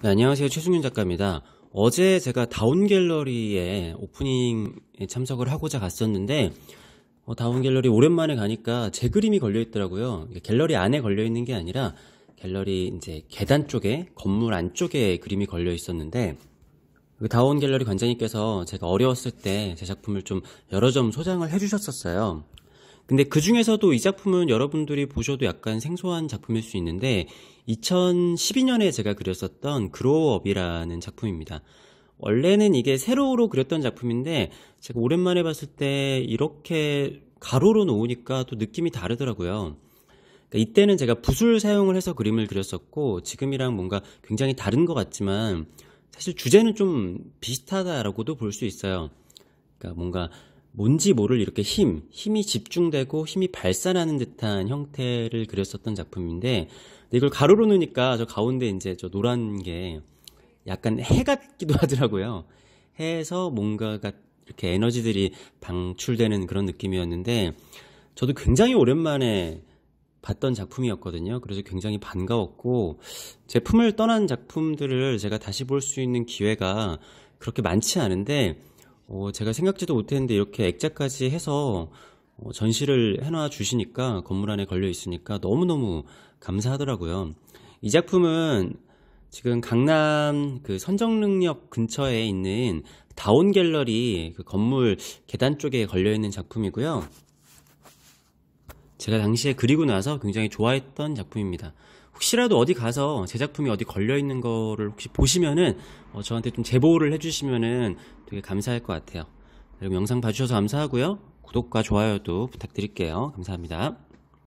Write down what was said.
네, 안녕하세요. 최승윤 작가입니다. 어제 제가 다운 갤러리에 오프닝에 참석을 하고자 갔었는데 어, 다운 갤러리 오랜만에 가니까 제 그림이 걸려 있더라고요. 갤러리 안에 걸려 있는 게 아니라 갤러리 이제 계단 쪽에 건물 안쪽에 그림이 걸려 있었는데 그 다운 갤러리 관장님께서 제가 어려웠을 때 제 작품을 좀 여러 점 소장을 해주셨었어요. 근데 그 중에서도 이 작품은 여러분들이 보셔도 약간 생소한 작품일 수 있는데 2012년에 제가 그렸었던 그로업이라는 작품입니다. 원래는 이게 세로로 그렸던 작품인데 제가 오랜만에 봤을 때 이렇게 가로로 놓으니까 또 느낌이 다르더라고요. 그러니까 이때는 제가 붓을 사용을 해서 그림을 그렸었고 지금이랑 뭔가 굉장히 다른 것 같지만 사실 주제는 좀 비슷하다라고도 볼 수 있어요. 그러니까 뭔가 뭔지 모를 이렇게 힘, 힘이 집중되고 힘이 발산하는 듯한 형태를 그렸었던 작품인데 이걸 가로로 놓으니까저 가운데 이제 저 노란 게 약간 해 같기도 하더라고요. 해에서 뭔가가 이렇게 에너지들이 방출되는 그런 느낌이었는데 저도 굉장히 오랜만에 봤던 작품이었거든요. 그래서 굉장히 반가웠고 제 품을 떠난 작품들을 제가 다시 볼 수 있는 기회가 그렇게 많지 않은데 어, 제가 생각지도 못했는데 이렇게 액자까지 해서 어, 전시를 해놔 주시니까 건물 안에 걸려 있으니까 너무너무 감사하더라고요. 이 작품은 지금 강남 그 선정능력 근처에 있는 다운 갤러리 그 건물 계단 쪽에 걸려 있는 작품이고요. 제가 당시에 그리고 나서 굉장히 좋아했던 작품입니다. 혹시라도 어디 가서 제작품이 어디 걸려 있는 거를 혹시 보시면은 어, 저한테 좀 제보를 해주시면은 되게 감사할 것 같아요. 여러분 영상 봐주셔서 감사하고요. 구독과 좋아요도 부탁드릴게요. 감사합니다.